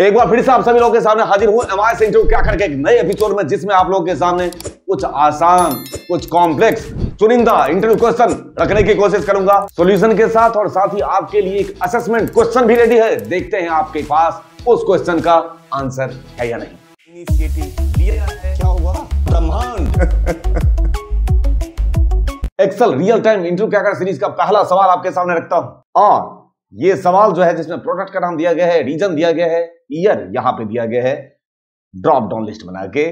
एक बार फिर से आप सभी लोगों के सामने हाजिर हूं एम आई सिंह क्या करके एक नए एपिसोड में जिसमें आप लोगों के सामने कुछ आसान कुछ कॉम्प्लेक्स चुनिंदा इंटरव्यू क्वेश्चन रखने की कोशिश करूंगा सॉल्यूशन के साथ और साथ ही आपके लिए एक असेसमेंट क्वेश्चन भी रेडी है देखते हैं आपके पास उस क्वेश्चन का आंसर है या नहीं इनिशिएटिव क्या हुआ ब्रह्मांड एक्सेल रियल टाइम इंटरव्यू क्या सीरीज का पहला सवाल आपके सामने रखता हूं और ये सवाल जो है जिसमें प्रोडक्ट का नाम दिया गया है रीजन दिया गया है ईयर यहां पे दिया गया है ड्रॉप डाउन लिस्ट बना के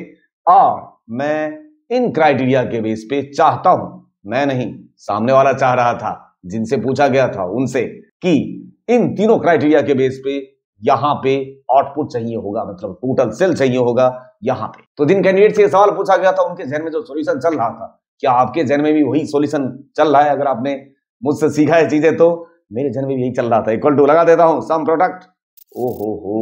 और मैं इन क्राइटेरिया के बेस पे चाहता हूं मैं नहीं सामने वाला चाह रहा था जिनसे पूछा गया था उनसे कि इन तीनों क्राइटेरिया के बेस पे यहां पे आउटपुट चाहिए होगा मतलब टोटल सेल चाहिए होगा यहां पे तो जिन कैंडिडेट से सवाल पूछा गया था उनके जहन में जो सोल्यूशन चल रहा था क्या आपके जहन में भी वही सोल्यूशन चल रहा है अगर आपने मुझसे सीखा है चीजें तो मेरे जन्म में यही चल रहा था इक्वल टू लगा देता हूं सम प्रोडक्ट ओ हो हो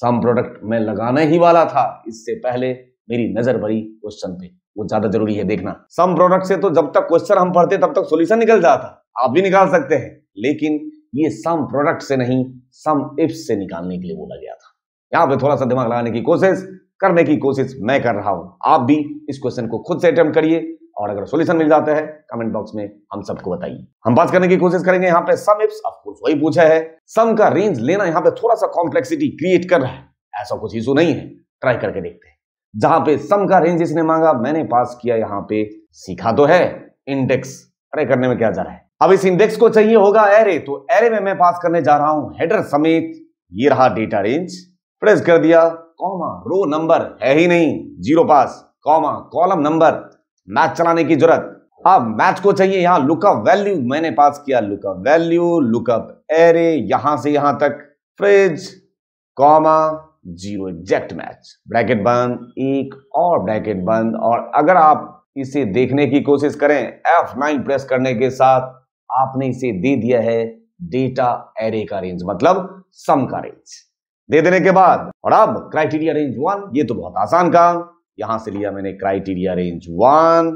सम प्रोडक्ट मैं लगाने ही वाला था इससे पहले मेरी नजर भरी क्वेश्चन पे वो ज्यादा जरूरी है देखना सम प्रोडक्ट से तो जब तक क्वेश्चन हम पढ़ते तब तक सोल्यूशन निकल जाता आप भी निकाल सकते हैं लेकिन ये सम प्रोडक्ट से नहीं सम इफ से निकालने के लिए बोला गया था यहाँ पे थोड़ा सा दिमाग लगाने की कोशिश करने की कोशिश मैं कर रहा हूं आप भी इस क्वेश्चन को खुद से अटेम्प्ट करिए और अगर सोल्यूशन मिल जाता है कमेंट बॉक्स में हम सबको बताइए हम बात करने की कोशिश करेंगे यहाँ पे सम इप्स ऑफ वही पूछा है सम का रेंज लेना यहाँ पे थोड़ा सा कॉम्प्लेक्सिटी क्रिएट कर रहा है ऐसा कुछ इशू नहीं है ट्राई करके देखते हैं जहां पे सम का रेंज इसने मांगा मैंने पास किया यहाँ पे सीखा तो है इंडेक्स ट्राई करने में क्या जा रहा है अब इस इंडेक्स को चाहिए होगा एरे तो एरे में मैं पास करने जा रहा हूं हेडर समेत ये रहा डेटा रेंज प्रेस कर दिया कॉमा रो नंबर है ही नहीं जीरो पास कॉमा कॉलम नंबर मैच चलाने की जरूरत अब मैच को चाहिए यहां लुकअप वैल्यू मैंने पास किया लुकअप वैल्यू लुकअप एरे यहां से यहां तक फ्रिज comma zero exact match bracket बंद एक और ब्रैकेट बंद और अगर आप इसे देखने की कोशिश करें F9 प्रेस करने के साथ आपने इसे दे दिया है डेटा एरे का रेंज मतलब सम का रेंज दे देने के बाद और अब क्राइटेरिया रेंज वन ये तो बहुत आसान काम यहां से लिया मैंने criteria range one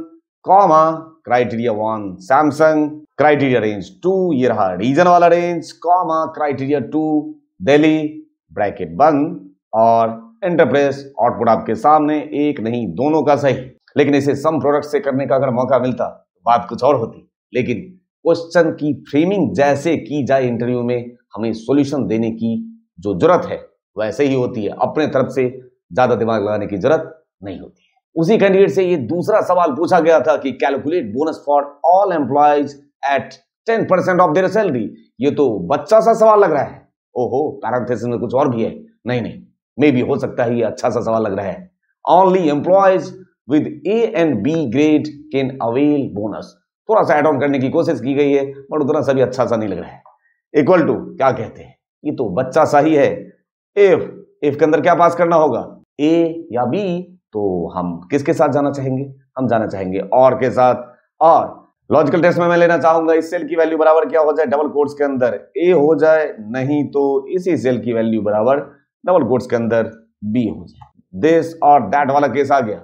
comma criteria one Samsung criteria range two ये रहा रीजन वाला range comma criteria two Delhi bracket बंद और इंटरप्रेस आउटपुट आपके सामने एक नहीं दोनों का सही लेकिन इसे सम प्रोडक्ट से करने का अगर मौका मिलता तो बात कुछ और होती लेकिन क्वेश्चन की फ्रेमिंग जैसे की जाए इंटरव्यू में हमें सॉल्यूशन देने की जो जरूरत है वैसे ही होती है अपने तरफ से ज्यादा दिमाग लगाने की जरूरत नहीं होती है उसी कैंडिडेट से ये दूसरा सवाल पूछा गया था कि calculate bonus for all employees at ten percent of their salary ये तो बच्चा सा सवाल लग रहा है ओहो पैरांथेसिस में कुछ और भी है नहीं नहीं मे भी हो सकता है ये अच्छा सा सवाल लग रहा है only employees with A and B grade can avail bonus थोड़ा सा एड ऑन करने की कोशिश की गई है बट उतना सभी अच्छा सा नहीं लग रहा है इक्वल टू क्या कहते हैं ये तो बच्चा सा ही है एफ एफ के अंदर क्या पास करना होगा ए या बी तो हम किसके साथ जाना चाहेंगे हम जाना चाहेंगे और के साथ और लॉजिकल टेस्ट में मैं लेना चाहूंगा इस सेल की वैल्यू बराबर क्या हो जाए डबल कोर्स के अंदर ए हो जाए नहीं तो इसी सेल की वैल्यू बराबर डबल कोर्स के अंदर बी हो जाए दिस और दैट वाला केस आ गया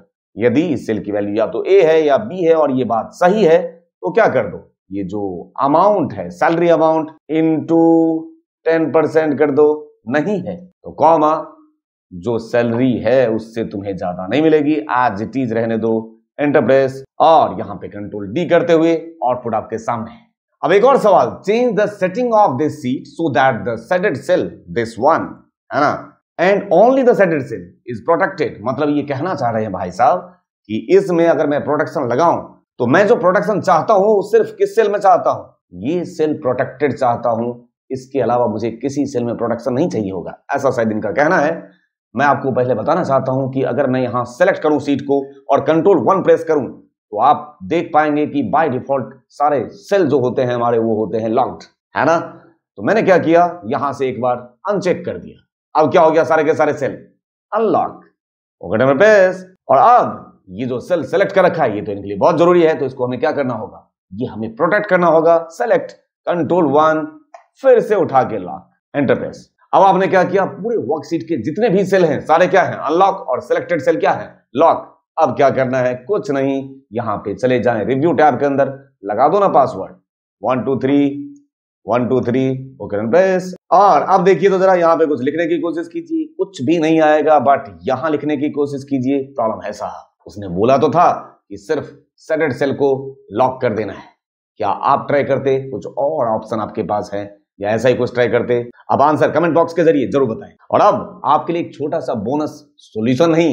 यदि इस सेल की वैल्यू या तो ए है या बी है और ये बात सही है तो क्या कर दो ये जो अमाउंट है सैलरी अमाउंट इन टू कर दो नहीं है तो कॉमा जो सैलरी है उससे तुम्हें ज्यादा नहीं मिलेगी आज इट इज रहने दो एंटरप्रेस और यहां पे कंट्रोल डी करते हुए आउटपुट आपके सामने है अब एक और सवाल change the setting of this sheet so that the selected cell this one है ना and only the selected cell is protected मतलब ये कहना चाह रहे हैं भाई साहब कि इसमें अगर मैं प्रोटेक्शन लगाऊं तो मैं जो प्रोटेक्शन चाहता हूं सिर्फ किस सेल में चाहता हूं ये सेल प्रोटेक्टेड चाहता हूं इसके अलावा मुझे किसी सेल में प्रोटेक्शन नहीं चाहिए होगा ऐसा शायद इनका कहना है मैं आपको पहले बताना चाहता हूं कि अगर मैं यहां सेलेक्ट करूं सीट को और कंट्रोल वन प्रेस करूं तो आप देख पाएंगे कि बाय डिफॉल्ट सारे सेल जो होते हैं हमारे वो होते हैं लॉक्ड है ना तो मैंने क्या किया यहां से एक बार अनचेक कर दिया अब क्या हो गया सारे के सारे सेल अनलॉक ओके प्रेस और अब ये जो सेल सेलेक्ट कर रखा है ये तो इनके लिए बहुत जरूरी है तो इसको हमें क्या करना होगा ये हमें प्रोटेक्ट करना होगा सेलेक्ट कंट्रोल वन फिर से उठा के लॉक एंटरप्रेस अब आपने क्या किया पूरे वर्कशीट के जितने भी सेल हैं सारे क्या हैं अनलॉक और सिलेक्टेड सेल क्या है लॉक अब क्या करना है कुछ नहीं यहां पे चले जाएं रिव्यू टैब के अंदर लगा दो ना password one two three one two three okay press और अब देखिए तो जरा यहाँ पे कुछ लिखने की कोशिश कीजिए कुछ भी नहीं आएगा बट यहां लिखने की कोशिश कीजिए प्रॉब्लम ऐसा उसने बोला तो था कि सिर्फ सेटेड सेल को लॉक कर देना है क्या आप ट्राई करते कुछ और ऑप्शन आपके पास है या ऐसा ही कुछ ट्राई करते अब आंसर कमेंट बॉक्स के जरिए जरूर बताएं और अब आपके लिए एक छोटा सा बोनस सोल्यूशन नहीं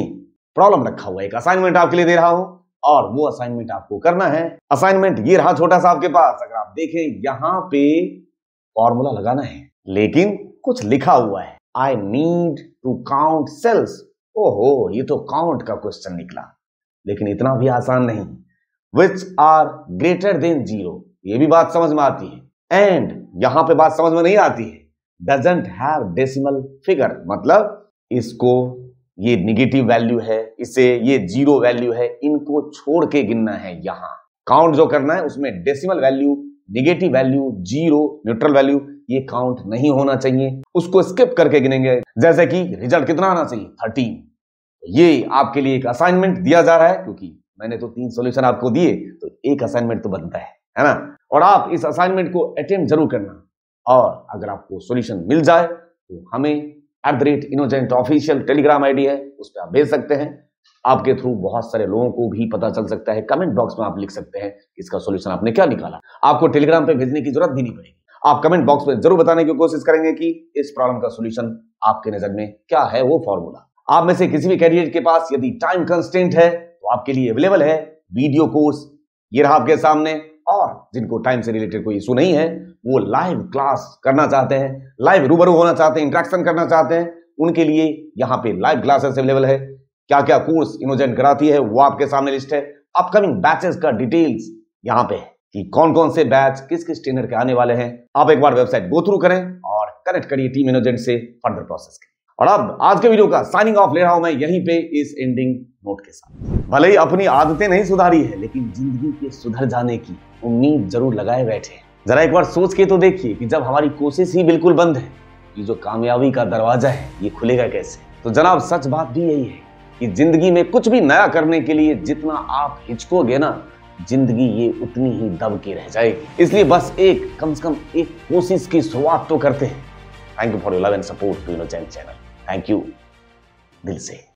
प्रॉब्लम रखा हुआ एक असाइनमेंट आपके लिए दे रहा हूं और वो असाइनमेंट आपको करना है असाइनमेंट ये रहा छोटा सा आपके पास अगर आप देखें यहां पे फॉर्मूला लगाना है लेकिन कुछ लिखा हुआ है I need to count cells ओहो ये तो काउंट का क्वेश्चन निकला लेकिन इतना भी आसान नहीं which are greater than zero ये भी बात समझ में आती है एंड यहां पे बात समझ में नहीं आती है डजेंट हैव डेसिमल फिगर मतलब इसको ये निगेटिव वैल्यू है इसे ये जीरो वैल्यू है इनको छोड़ के गिनना है यहां काउंट जो करना है उसमें decimal value negative value zero neutral value ये काउंट नहीं होना चाहिए उसको स्किप करके गिनेंगे जैसे कि रिजल्ट कितना आना चाहिए थर्टीन तो ये आपके लिए एक असाइनमेंट दिया जा रहा है क्योंकि मैंने तो तीन सोल्यूशन आपको दिए तो एक असाइनमेंट तो बनता है है ना और आप इस असाइनमेंट को अटेम्प जरूर करना और अगर आपको सोल्यूशन मिल जाए तो हमें at the rate innocent official Telegram ID है उस पर आप भेज सकते हैं आपके थ्रू बहुत सारे लोगों को भी पता चल सकता है कमेंट बॉक्स में आप लिख सकते हैं इसका सोल्यूशन आपने क्या निकाला आपको टेलीग्राम पे भेजने की जरूरत भी नहीं पड़ेगी आप कमेंट बॉक्स में जरूर बताने की कोशिश करेंगे कि इस प्रॉब्लम का सोल्यूशन आपके नजर में क्या है वो फॉर्मूला आप में से किसी भी कैंडिडेट के पास यदि टाइम कंस्टेंट है तो आपके लिए अवेलेबल है वीडियो कोर्स ये रहा आपके सामने और जिनको टाइम से रिलेटेड कोई इशू नहीं है वो लाइव क्लास करना चाहते हैं लाइव रूबरू होना चाहते हैं इंट्रैक्शन करना चाहते हैं उनके लिए यहाँ पे लाइव क्लासेस अवेलेबल है क्या क्या कोर्स इनोजेंट कराती है वो आपके सामने लिस्ट है अपकमिंग बैचेस का डिटेल्स यहाँ पे है कि कौन कौन से बैच किस किस ट्रेनर के आने वाले हैं आप एक बार वेबसाइट गो थ्रू करें और कनेक्ट करिए टीम इनोजेंट से फर्दर प्रोसेस करें और अब आज के वीडियो का साइनिंग ऑफ ले रहा हूं मैं यहीं पे इस एंडिंग नोट के साथ भले ही अपनी आदतें नहीं सुधारी है लेकिन जिंदगी के सुधर जाने की उम्मीद जरूर लगाए बैठे जरा एक बार सोच के तो देखिए कि जब हमारी कोशिश ही बिल्कुल बंद है ये जो कामयाबी का दरवाजा है ये खुलेगा कैसे तो जनाब सच बात भी यही है कि जिंदगी में कुछ भी नया करने के लिए जितना आप हिचकोगे ना जिंदगी ये उतनी ही दब के रह जाएगी इसलिए बस एक कम से कम एक कोशिश की शुरुआत तो करते हैं thank you for you love and support to innocent channel thank you दिल से